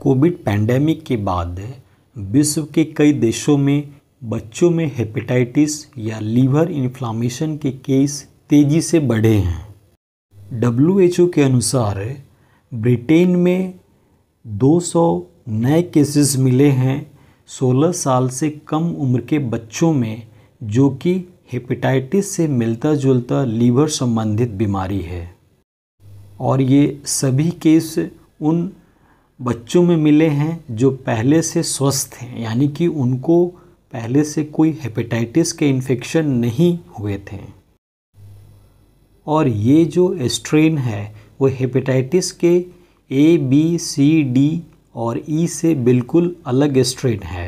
Covid pandemic के बाद विश्व के कई देशों में बच्चों में हेपेटाइटिस या लीवर इन्फ्लामेशन के केस तेज़ी से बढ़े हैं डब्ल्यू के अनुसार ब्रिटेन में 200 नए केसेस मिले हैं 16 साल से कम उम्र के बच्चों में जो कि हेपेटाइटिस से मिलता जुलता लीवर संबंधित बीमारी है और ये सभी केस उन बच्चों में मिले हैं जो पहले से स्वस्थ हैं यानी कि उनको पहले से कोई हेपेटाइटिस के इन्फेक्शन नहीं हुए थे और ये जो स्ट्रेन है वो हेपेटाइटिस के ए बी सी डी और ई e से बिल्कुल अलग स्ट्रेन है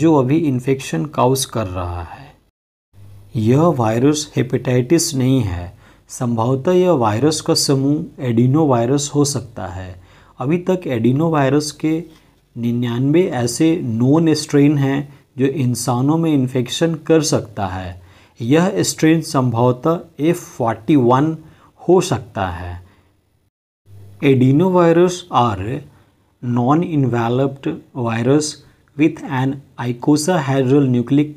जो अभी इन्फेक्शन काउस कर रहा है यह वायरस हेपेटाइटिस नहीं है संभवतः यह वायरस का समूह एडिनो वायरस हो सकता है अभी तक एडिनो वायरस के निन्यानवे ऐसे नोन स्ट्रेन हैं जो इंसानों में इन्फेक्शन कर सकता है यह स्ट्रेन संभवतः एफ फोर्टी वन हो सकता है adenovirus are non enveloped virus with an icosahedral nucleic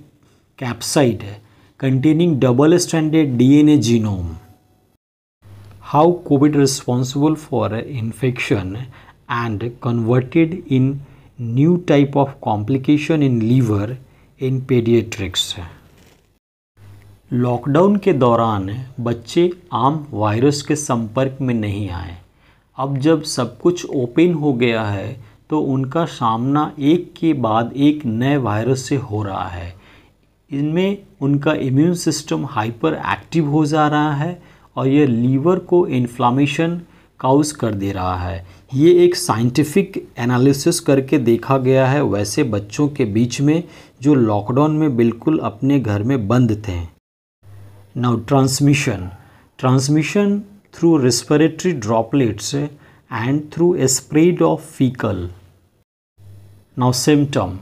capsid containing double standard DNA genome how COVID responsible for infection and converted in new type of complication in liver in pediatrics. Lockdown के दौरान बच्चे आम virus के संपर्क में नहीं आए अब जब सब कुछ ओपन हो गया है तो उनका सामना एक के बाद एक नए वायरस से हो रहा है इनमें उनका इम्यून सिस्टम हाइपर एक्टिव हो जा रहा है और ये लीवर को इन्फ्लामेशन काउज कर दे रहा है ये एक साइंटिफिक एनालिसिस करके देखा गया है वैसे बच्चों के बीच में जो लॉकडाउन में बिल्कुल अपने घर में बंद थे now transmission transmission through respiratory droplets and through spread of fecal now symptom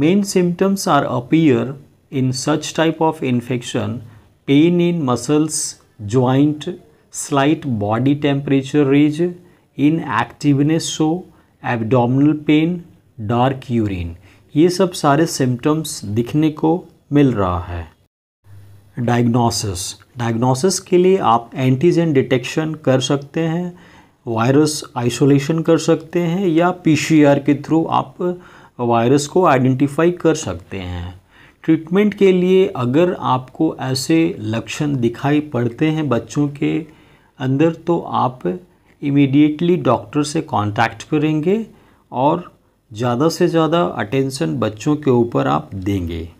main symptoms are appear in such type of infection pain in muscles joint slight body temperature rise inactiveness show abdominal pain dark urine ये सब सारे symptoms दिखने को मिल रहा है diagnosis diagnosis के लिए आप एंटीजन डिटेक्शन कर सकते हैं वायरस आइसोलेशन कर सकते हैं या पीसीआर के थ्रू आप वायरस को आइडेंटिफाई कर सकते हैं ट्रीटमेंट के लिए अगर आपको ऐसे लक्षण दिखाई पड़ते हैं बच्चों के अंदर तो आप इमीडिएटली डॉक्टर से कांटेक्ट करेंगे और ज़्यादा से ज़्यादा अटेंशन बच्चों के ऊपर आप देंगे